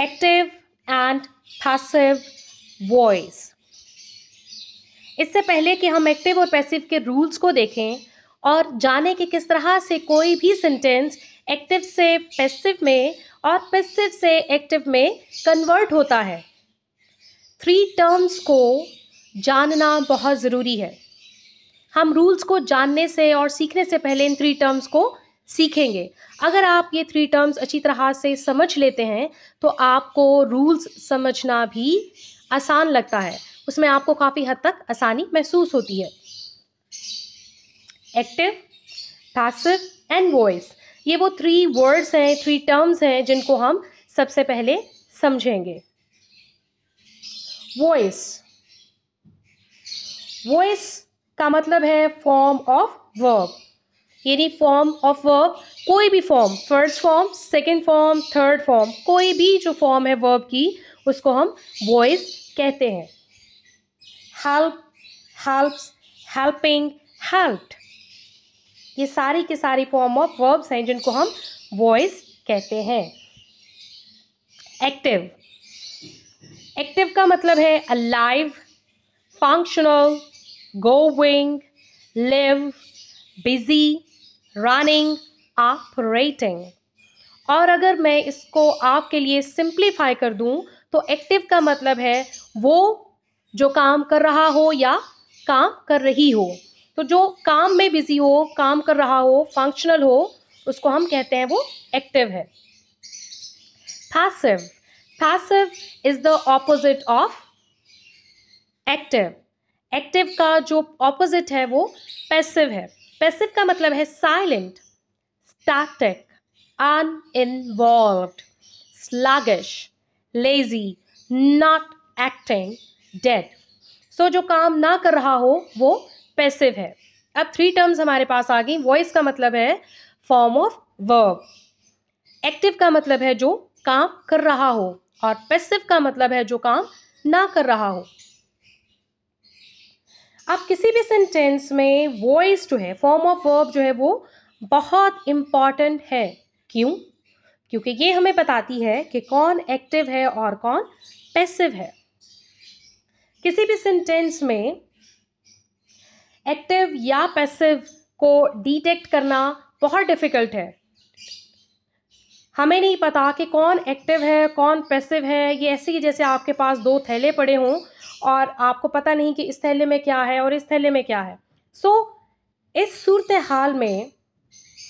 Active and passive voice इससे पहले कि हम एक्टिव और पैसिव के रूल्स को देखें और जाने कि किस तरह से कोई भी सेंटेंस एक्टिव से पैसिव में और पैसिव से एक्टिव में कन्वर्ट होता है थ्री टर्म्स को जानना बहुत ज़रूरी है हम रूल्स को जानने से और सीखने से पहले इन थ्री टर्म्स को सीखेंगे अगर आप ये थ्री टर्म्स अच्छी तरह से समझ लेते हैं तो आपको रूल्स समझना भी आसान लगता है उसमें आपको काफ़ी हद तक आसानी महसूस होती है एक्टिव पैसिव एंड वॉइस ये वो थ्री वर्ड्स हैं थ्री टर्म्स हैं जिनको हम सबसे पहले समझेंगे वॉइस वॉइस का मतलब है फॉर्म ऑफ वर्ब यानी फॉर्म ऑफ वर्ब कोई भी form first form second form third form कोई भी जो फॉर्म है वर्ब की उसको हम वॉइस कहते हैं हेल्प हेल्प्स हेल्पिंग हेल्प्ड ये सारी के सारी फॉर्म ऑफ वर्ब्स हैं जिनको हम वॉइस कहते हैं एक्टिव एक्टिव का मतलब है alive functional going live busy running operating और अगर मैं इसको आपके लिए सिंप्लीफाई कर दूं तो एक्टिव का मतलब है वो जो काम कर रहा हो या काम कर रही हो तो जो काम में बिजी हो काम कर रहा हो फंक्शनल हो उसको हम कहते हैं वो एक्टिव है passive passive is the opposite of active active का जो ऑपोजिट है वो पैसिव है पैसिव का मतलब है silent static uninvolved sluggish lazy not acting dead so जो काम ना कर रहा हो वो पैसिव है अब थ्री टर्म्स हमारे पास आ गई वॉइस का मतलब है फॉर्म ऑफ वर्ब एक्टिव का मतलब है जो काम कर रहा हो और पैसिव का मतलब है जो काम ना कर रहा हो आप किसी भी सेंटेंस में वॉइस जो है फॉर्म ऑफ वर्ब जो है वो बहुत इम्पॉर्टेंट है क्यों क्योंकि ये हमें बताती है कि कौन एक्टिव है और कौन पैसिव है किसी भी सेंटेंस में एक्टिव या पैसिव को डिटेक्ट करना बहुत डिफ़िकल्ट है हमें नहीं पता कि कौन एक्टिव है कौन पैसिव है ये ऐसे ही जैसे आपके पास दो थैले पड़े हों और आपको पता नहीं कि इस थैले में क्या है और इस थैले में क्या है सो so, इस सूरत हाल में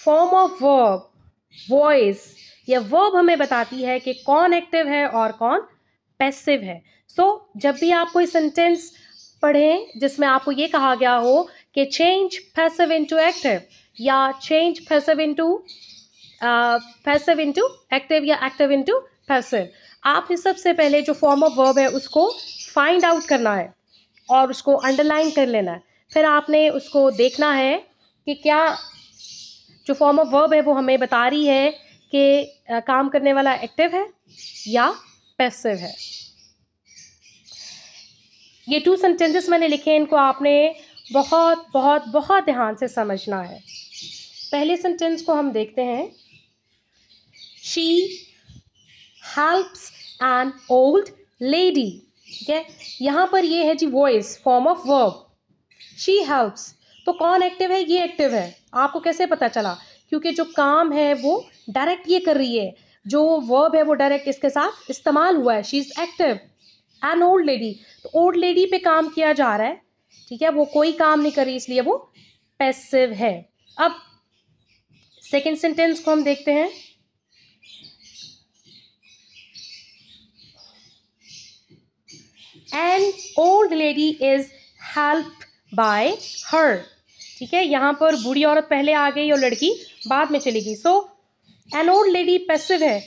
फॉर्म ऑफ वर्ब वॉइस या वर्ब हमें बताती है कि कौन एक्टिव है और कौन पैसिव है सो so, जब भी आप कोई सेंटेंस पढ़ें जिसमें आपको ये कहा गया हो कि चेंज पैसिव इनटू एक्टिव या change passive into passive into active या एक्टिव इंटू पैसिव आपने सबसे पहले जो फॉर्म ऑफ वर्ब है उसको फाइंड आउट करना है और उसको अंडरलाइन कर लेना है फिर आपने उसको देखना है कि क्या जो फॉर्म ऑफ वर्ब है वो हमें बता रही है कि uh, काम करने वाला एक्टिव है या पैसिव है ये टू सेंटेंसेस मैंने लिखे हैं इनको आपने बहुत बहुत बहुत ध्यान से समझना है पहले सेंटेंस को हम देखते हैं she helps an old lady ठीक है यहाँ पर ये है जी voice form of verb she helps तो कौन एक्टिव है ये एक्टिव है आपको कैसे पता चला क्योंकि जो काम है वो डायरेक्ट ये कर रही है जो वर्ब है वो डायरेक्ट इसके साथ इस्तेमाल हुआ है she is active an old lady तो ओल्ड लेडी पे काम किया जा रहा है ठीक है वो कोई काम नहीं कर रही इसलिए वो पैसिव है अब सेकेंड सेंटेंस को हम देखते हैं an old lady is help by her ठीक है यहाँ पर बूढ़ी औरत पहले आ गई और लड़की बाद में चली गई so an old lady passive है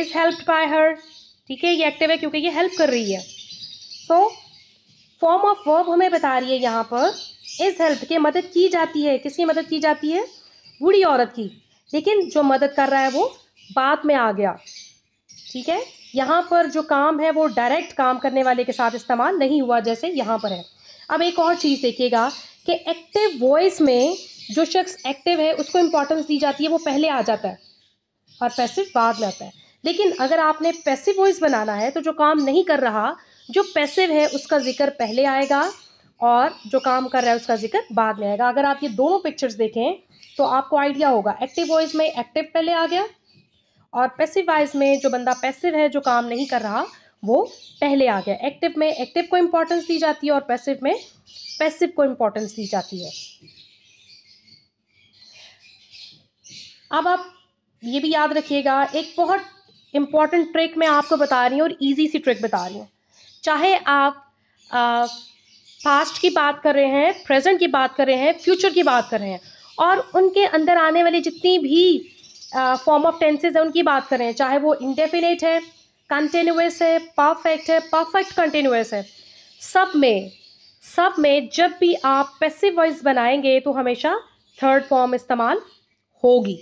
इज़ हेल्प्ड बाय हर ठीक है ये एक्टिव है क्योंकि ये हेल्प कर रही है सो फॉर्म ऑफ वर्ब हमें बता रही है यहाँ पर इज़ हेल्प के मदद की जाती है किसकी मदद की जाती है बूढ़ी औरत की लेकिन जो मदद कर रहा है वो बाद में आ गया ठीक है यहाँ पर जो काम है वो डायरेक्ट काम करने वाले के साथ इस्तेमाल नहीं हुआ जैसे यहाँ पर है अब एक और चीज़ देखिएगा कि एक्टिव वॉइस में जो शख्स एक्टिव है उसको इम्पोर्टेंस दी जाती है वो पहले आ जाता है और पैसिव बाद में आता है लेकिन अगर आपने पैसिव वॉइस बनाना है तो जो काम नहीं कर रहा जो पैसिव है उसका जिक्र पहले आएगा और जो काम कर रहा है उसका जिक्र बाद में आएगा अगर आप ये दोनों पिक्चर्स देखें तो आपको आइडिया होगा एक्टिव वॉइस में एक्टिव पहले आ गया और वाइज में जो बंदा पैसिव है जो काम नहीं कर रहा वो पहले आ गया एक्टिव में एक्टिव को इम्पोर्टेंस दी जाती है और पैसिव में पैसिव को इम्पोर्टेंस दी जाती है अब आप ये भी याद रखिएगा एक बहुत इम्पॉर्टेंट ट्रिक मैं आपको बता रही हूँ और इजी सी ट्रिक बता रही हूँ चाहे आप पास्ट की बात कर रहे हैं प्रेजेंट की बात कर रहे हैं फ्यूचर की बात कर रहे हैं और उनके अंदर आने वाली जितनी भी फॉर्म ऑफ टेंसेज है उनकी बात करें चाहे वो इंडेफिनेट है कंटिन्यूस है परफेक्ट है परफेक्ट कंटिन्यूस है सब में सब में जब भी आप पैसिव वॉइस बनाएंगे तो हमेशा थर्ड फॉर्म इस्तेमाल होगी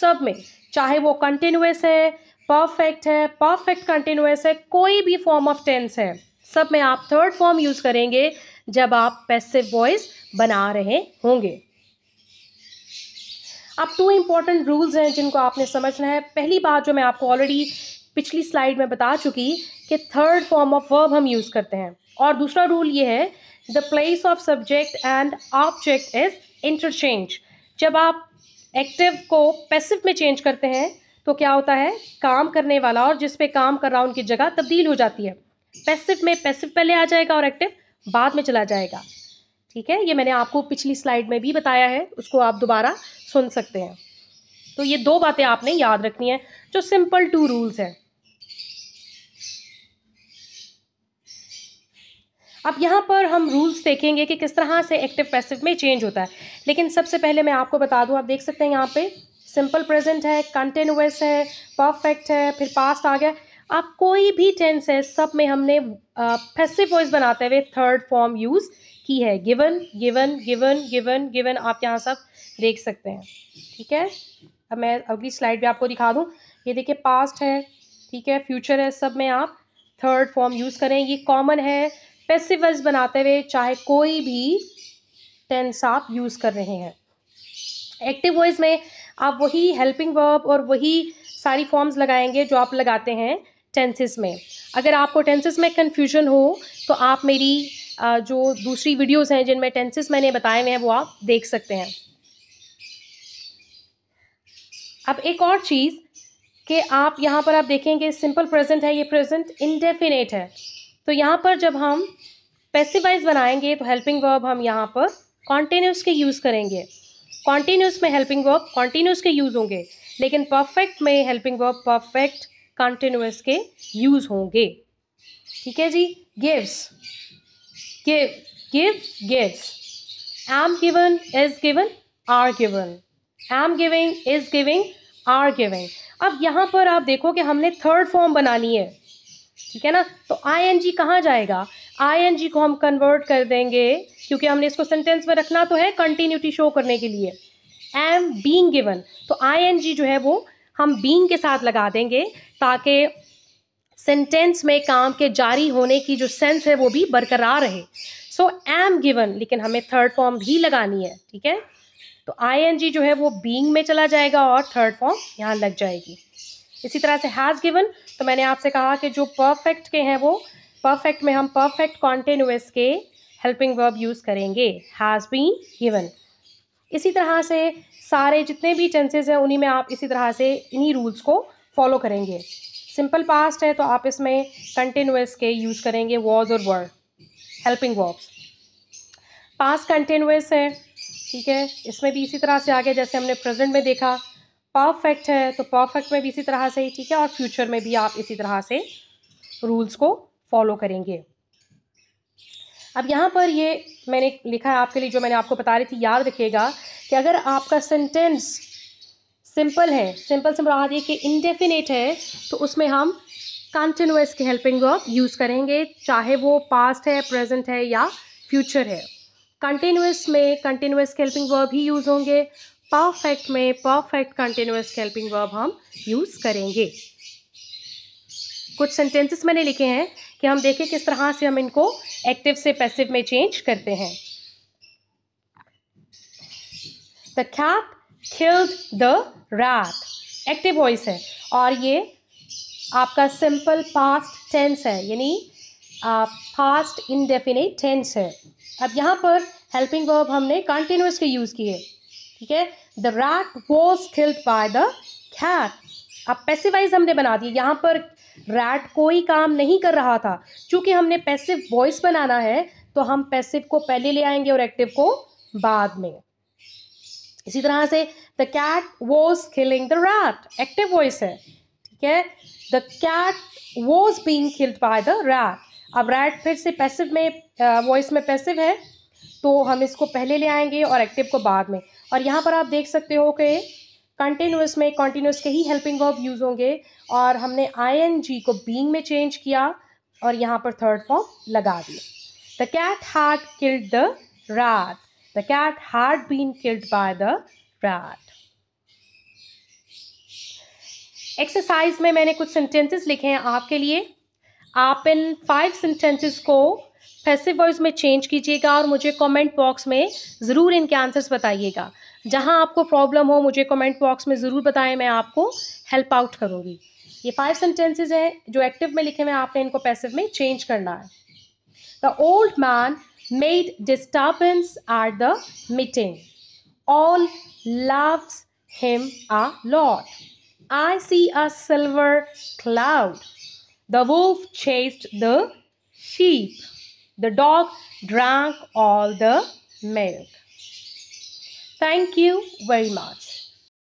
सब में चाहे वो कंटिन्यूस है परफेक्ट है परफेक्ट कंटिन्यूस है कोई भी फॉर्म ऑफ टेंस है सब में आप थर्ड फॉर्म यूज़ करेंगे जब आप पैसिव वॉइस बना रहे होंगे अब टू इम्पॉर्टेंट रूल्स हैं जिनको आपने समझना है पहली बात जो मैं आपको ऑलरेडी पिछली स्लाइड में बता चुकी कि थर्ड फॉर्म ऑफ वर्ब हम यूज़ करते हैं और दूसरा रूल ये है the place of subject and object is interchange जब आप एक्टिव को पैसिव में चेंज करते हैं तो क्या होता है काम करने वाला और जिस पे काम कर रहा उनकी जगह तब्दील हो जाती है पैसिव में पैसिव पहले आ जाएगा और एक्टिव बाद में चला जाएगा ठीक है ये मैंने आपको पिछली स्लाइड में भी बताया है उसको आप दोबारा सुन सकते हैं तो ये दो बातें आपने याद रखनी है जो सिंपल टू रूल्स हैं अब यहाँ पर हम रूल्स देखेंगे कि किस तरह से एक्टिव पैसिव में चेंज होता है लेकिन सबसे पहले मैं आपको बता दूँ आप देख सकते हैं यहाँ पे सिंपल प्रेजेंट है कंटिन्यूस है परफेक्ट है फिर पास्ट आ गया आप कोई भी टेंस है सब में हमने पैसिव वॉइस बनाते हुए थर्ड फॉर्म यूज़ की है given given given given given आप यहाँ सब देख सकते हैं ठीक है अब मैं अगली स्लाइड भी आपको दिखा दूँ ये देखिए पास्ट है ठीक है फ्यूचर है सब में आप थर्ड फॉर्म यूज़ करें ये कॉमन है पेसिवर्स बनाते हुए चाहे कोई भी टेंस आप यूज़ कर रहे हैं एक्टिव वॉइस में आप वही हेल्पिंग वर्ब और वही सारी फॉर्म्स लगाएंगे जो आप लगाते हैं टेंसेस में अगर आपको टेंसेस में कन्फ्यूजन हो तो आप मेरी जो दूसरी वीडियोस हैं जिनमें टेंसेस मैंने बताए हुए हैं वो आप देख सकते हैं अब एक और चीज़ कि आप यहाँ पर आप देखेंगे सिंपल प्रेजेंट है ये प्रेजेंट इनडेफिनेट है तो यहाँ पर जब हम पैसिवाइज बनाएंगे तो हेल्पिंग वर्ब हम यहाँ पर कॉन्टीन्यूस के यूज़ करेंगे कॉन्टीन्यूस में हेल्पिंग वर्ब कॉन्टीन्यूस के यूज़ होंगे लेकिन परफेक्ट में हेल्पिंग वर्ब परफेक्ट कॉन्टीन्यूस के यूज़ होंगे ठीक है जी gives give give gives am given is given are given am giving is giving are giving अब यहाँ पर आप देखो कि हमने थर्ड फॉर्म बना ली है ठीक है ना तो आई एन जी कहाँ जाएगा आई एन जी को हम कन्वर्ट कर देंगे क्योंकि हमने इसको सेंटेंस में रखना तो है कंटिन्यूटी शो करने के लिए एम बींग गिवन तो आई एन जी जो है वो हम बींग के साथ लगा देंगे ताकि सेंटेंस में काम के जारी होने की जो सेंस है वो भी बरकरार रहे सो एम गिवन लेकिन हमें थर्ड फॉर्म भी लगानी है ठीक है तो आई जो है वो बींग में चला जाएगा और थर्ड फॉर्म यहाँ लग जाएगी इसी तरह से हैज़ गिवन तो मैंने आपसे कहा कि जो परफेक्ट के हैं वो परफेक्ट में हम परफेक्ट कॉन्टेन्यूस के हेल्पिंग वर्ब यूज़ करेंगे हैज़ बीन गिवन इसी तरह से सारे जितने भी टेंसेज हैं उन्हीं में आप इसी तरह से इन्हीं रूल्स को फॉलो करेंगे सिंपल पास्ट है तो आप इसमें कंटिन्यूस के यूज़ करेंगे वॉज और word helping verbs past continuous है ठीक है इसमें भी इसी तरह से आगे जैसे हमने प्रेजेंट में देखा परफेक्ट है तो परफेक्ट में भी इसी तरह से ही ठीक है और फ्यूचर में भी आप इसी तरह से रूल्स को फॉलो करेंगे अब यहाँ पर ये मैंने लिखा है आपके लिए जो मैंने आपको बता रही थी याद रखिएगा कि अगर आपका सेंटेंस सिंपल है सिंपल से मुराद ये कि इनडेफिनेट है तो उसमें हम कंटिन्यूस के हेल्पिंग वर्ब यूज़ करेंगे चाहे वो पास्ट है प्रेजेंट है या फ्यूचर है कंटिन्यूस में कंटिन्यूस के हेल्पिंग वर्ब ही यूज़ होंगे परफेक्ट में परफेक्ट कंटिन्यूस के हेल्पिंग वर्ब हम यूज़ करेंगे कुछ सेंटेंसेस मैंने लिखे हैं कि हम देखें किस तरह से हम इनको एक्टिव से पैसिव में चेंज करते हैं the cat killed the rat active voice है और ये आपका सिंपल पास्ट टेंस है यानी पास्ट इनडेफिनेट टेंस है अब यहाँ पर हेल्पिंग वर्ब हमने कंटिन्यूस के यूज़ किए ठीक है the rat was killed by the cat अब पैसिवाइज हमने बना दिए यहाँ पर रैट कोई काम नहीं कर रहा था चूँकि हमने पैसिव वॉइस बनाना है तो हम पैसिव को पहले ले आएंगे और एक्टिव को बाद में इसी तरह से the cat was killing the rat active voice है ठीक है the cat was being killed by the rat अब रैट फिर से पैसिव में वॉइस में पैसिव है तो हम इसको पहले ले आएंगे और एक्टिव को बाद में और यहाँ पर आप देख सकते हो कि कंटिन्यूस में कॉन्टीन्यूस के ही हेल्पिंग वर्ब यूज़ होंगे और हमने आई को बींग में चेंज किया और यहाँ पर थर्ड फॉर्म लगा दिया the cat had killed the rat The cat had been killed by the rat. Exercise में मैंने कुछ सेंटेंसेस लिखे हैं आपके लिए आप इन फाइव सेंटेंसेस को पैसिव वर्ड्स में चेंज कीजिएगा और मुझे कमेंट बॉक्स में ज़रूर इनके आंसर्स बताइएगा जहां आपको प्रॉब्लम हो मुझे कमेंट बॉक्स में ज़रूर बताएं मैं आपको हेल्प आउट करूंगी ये फाइव सेंटेंसेस हैं जो एक्टिव में लिखे हुए आपने इनको पैसिव में चेंज करना है The old man made disturbance at the meeting. All loves him a lot. I see a silver cloud. The wolf chased the sheep. The dog drank all the milk. Thank you very much.